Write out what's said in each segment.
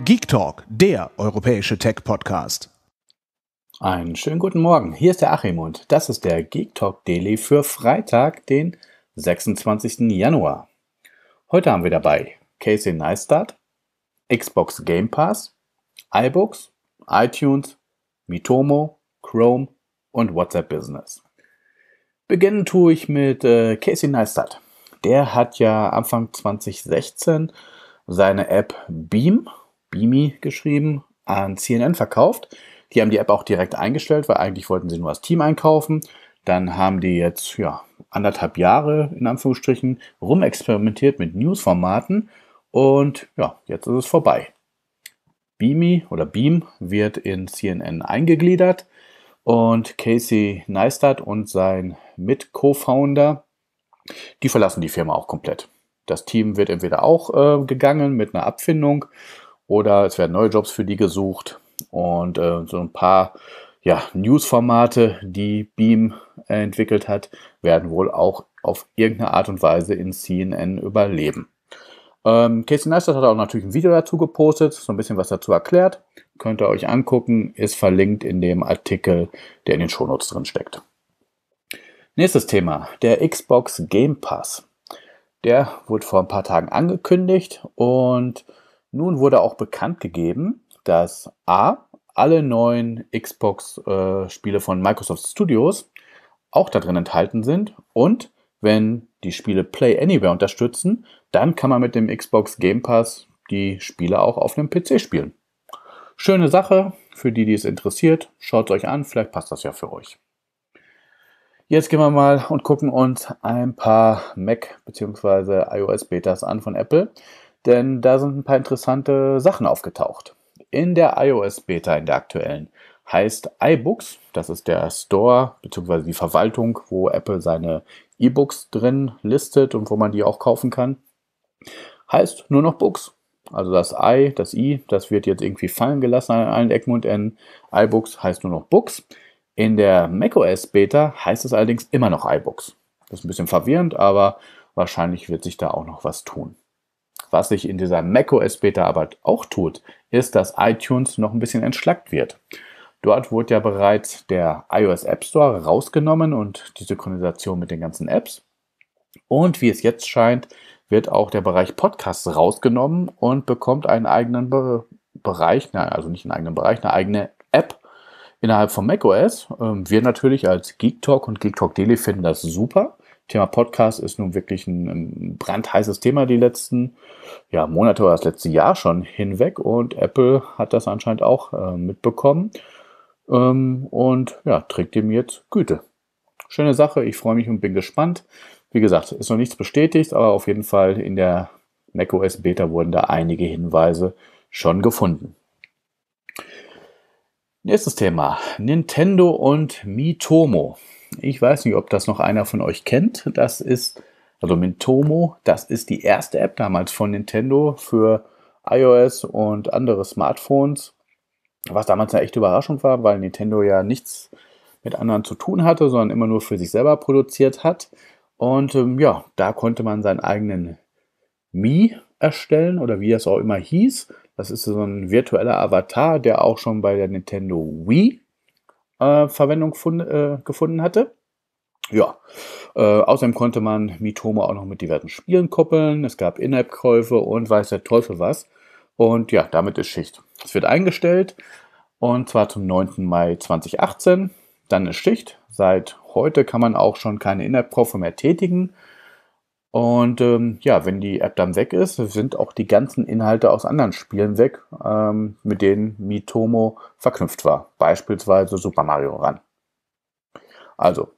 Geek Talk, der europäische Tech-Podcast. Einen schönen guten Morgen. Hier ist der Achim und das ist der Geek Talk Daily für Freitag, den 26. Januar. Heute haben wir dabei Casey Neistat, Xbox Game Pass, iBooks, iTunes, Mitomo, Chrome und WhatsApp Business. Beginnen tue ich mit äh, Casey Neistat. Der hat ja Anfang 2016 seine App Beam Beamy geschrieben, an CNN verkauft. Die haben die App auch direkt eingestellt, weil eigentlich wollten sie nur das Team einkaufen. Dann haben die jetzt ja, anderthalb Jahre in Anführungsstrichen rumexperimentiert mit Newsformaten und ja, jetzt ist es vorbei. Beamy oder Beam wird in CNN eingegliedert und Casey Neistat und sein Mit-Co-Founder, die verlassen die Firma auch komplett. Das Team wird entweder auch äh, gegangen mit einer Abfindung oder es werden neue Jobs für die gesucht und äh, so ein paar ja, News-Formate, die Beam äh, entwickelt hat, werden wohl auch auf irgendeine Art und Weise in CNN überleben. Ähm, Casey Neistat hat auch natürlich ein Video dazu gepostet, so ein bisschen was dazu erklärt. Könnt ihr euch angucken, ist verlinkt in dem Artikel, der in den Shownotes drin steckt. Nächstes Thema, der Xbox Game Pass. Der wurde vor ein paar Tagen angekündigt und nun wurde auch bekannt gegeben, dass A, alle neuen Xbox-Spiele äh, von Microsoft Studios auch da drin enthalten sind und wenn die Spiele Play Anywhere unterstützen, dann kann man mit dem Xbox Game Pass die Spiele auch auf einem PC spielen. Schöne Sache, für die, die es interessiert, schaut es euch an, vielleicht passt das ja für euch. Jetzt gehen wir mal und gucken uns ein paar Mac bzw. iOS Betas an von Apple denn da sind ein paar interessante Sachen aufgetaucht. In der iOS-Beta, in der aktuellen, heißt iBooks, das ist der Store bzw. die Verwaltung, wo Apple seine E-Books drin listet und wo man die auch kaufen kann, heißt nur noch Books. Also das i, das i, das wird jetzt irgendwie fallen gelassen an allen Ecken und Enden. iBooks heißt nur noch Books. In der macOS Beta heißt es allerdings immer noch iBooks. Das ist ein bisschen verwirrend, aber wahrscheinlich wird sich da auch noch was tun. Was sich in dieser macOS Beta aber auch tut, ist, dass iTunes noch ein bisschen entschlackt wird. Dort wurde ja bereits der iOS App Store rausgenommen und die Synchronisation mit den ganzen Apps. Und wie es jetzt scheint, wird auch der Bereich Podcasts rausgenommen und bekommt einen eigenen Be Bereich, na, also nicht einen eigenen Bereich, eine eigene App innerhalb von macOS. Ähm, wir natürlich als Geek Talk und Geek Talk Daily finden das super. Thema Podcast ist nun wirklich ein, ein brandheißes Thema die letzten ja, Monate oder das letzte Jahr schon hinweg und Apple hat das anscheinend auch äh, mitbekommen ähm, und ja, trägt dem jetzt Güte. Schöne Sache, ich freue mich und bin gespannt. Wie gesagt, ist noch nichts bestätigt, aber auf jeden Fall in der macOS Beta wurden da einige Hinweise schon gefunden. Nächstes Thema, Nintendo und Mitomo. Ich weiß nicht, ob das noch einer von euch kennt. Das ist, also Mintomo, das ist die erste App damals von Nintendo für iOS und andere Smartphones, was damals eine echte Überraschung war, weil Nintendo ja nichts mit anderen zu tun hatte, sondern immer nur für sich selber produziert hat. Und ähm, ja, da konnte man seinen eigenen Mi erstellen oder wie das auch immer hieß. Das ist so ein virtueller Avatar, der auch schon bei der Nintendo Wii äh, Verwendung fund, äh, gefunden hatte. Ja, äh, außerdem konnte man Mitoma auch noch mit diversen Spielen koppeln. Es gab In-App-Käufe und weiß der Teufel was. Und ja, damit ist Schicht. Es wird eingestellt und zwar zum 9. Mai 2018. Dann ist Schicht. Seit heute kann man auch schon keine In-App-Käufe mehr tätigen. Und ähm, ja, wenn die App dann weg ist, sind auch die ganzen Inhalte aus anderen Spielen weg, ähm, mit denen Mitomo verknüpft war. Beispielsweise Super Mario Run. Also,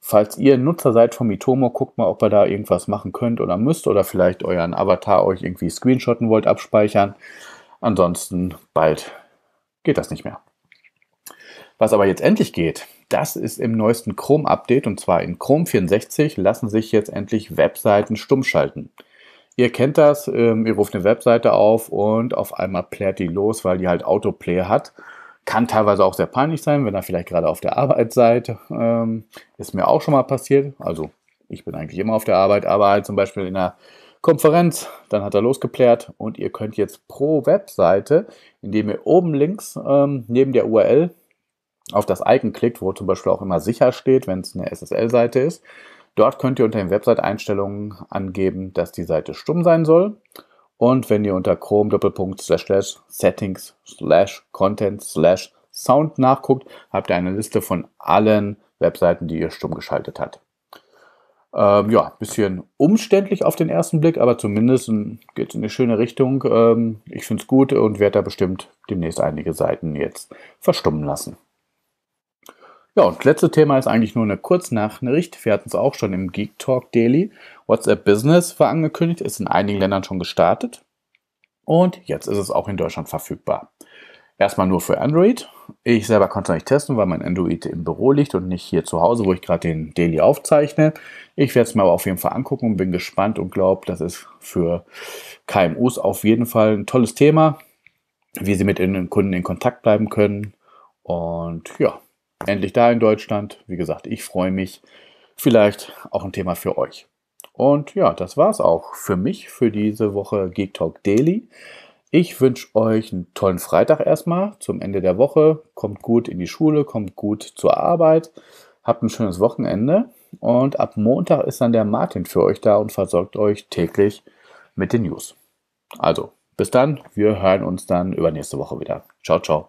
falls ihr Nutzer seid von Mitomo, guckt mal, ob ihr da irgendwas machen könnt oder müsst oder vielleicht euren Avatar euch irgendwie screenshotten wollt, abspeichern. Ansonsten bald geht das nicht mehr. Was aber jetzt endlich geht, das ist im neuesten Chrome-Update und zwar in Chrome 64 lassen sich jetzt endlich Webseiten stummschalten. Ihr kennt das, ähm, ihr ruft eine Webseite auf und auf einmal plärt die los, weil die halt Autoplay hat. Kann teilweise auch sehr peinlich sein, wenn ihr vielleicht gerade auf der Arbeit seid. Ähm, ist mir auch schon mal passiert. Also ich bin eigentlich immer auf der Arbeit, aber halt zum Beispiel in einer Konferenz, dann hat er losgeplärt und ihr könnt jetzt pro Webseite, indem ihr oben links ähm, neben der URL auf das Icon klickt, wo zum Beispiel auch immer sicher steht, wenn es eine SSL-Seite ist. Dort könnt ihr unter den Website-Einstellungen angeben, dass die Seite stumm sein soll. Und wenn ihr unter Chrome Doppelpunkt Settings Content Sound nachguckt, habt ihr eine Liste von allen Webseiten, die ihr stumm geschaltet habt. Ähm, ja, ein bisschen umständlich auf den ersten Blick, aber zumindest geht es in eine schöne Richtung. Ähm, ich finde es gut und werde da bestimmt demnächst einige Seiten jetzt verstummen lassen. Ja, und das letzte Thema ist eigentlich nur eine Kurznachricht. Wir hatten es auch schon im Geek Talk Daily. WhatsApp Business war angekündigt, ist in einigen Ländern schon gestartet. Und jetzt ist es auch in Deutschland verfügbar. Erstmal nur für Android. Ich selber konnte es nicht testen, weil mein Android im Büro liegt und nicht hier zu Hause, wo ich gerade den Daily aufzeichne. Ich werde es mir aber auf jeden Fall angucken und bin gespannt und glaube, das ist für KMUs auf jeden Fall ein tolles Thema, wie sie mit ihren Kunden in Kontakt bleiben können. Und ja, endlich da in Deutschland. Wie gesagt, ich freue mich. Vielleicht auch ein Thema für euch. Und ja, das war es auch für mich für diese Woche Geek Talk Daily. Ich wünsche euch einen tollen Freitag erstmal zum Ende der Woche. Kommt gut in die Schule, kommt gut zur Arbeit. Habt ein schönes Wochenende. Und ab Montag ist dann der Martin für euch da und versorgt euch täglich mit den News. Also, bis dann. Wir hören uns dann übernächste Woche wieder. Ciao, ciao.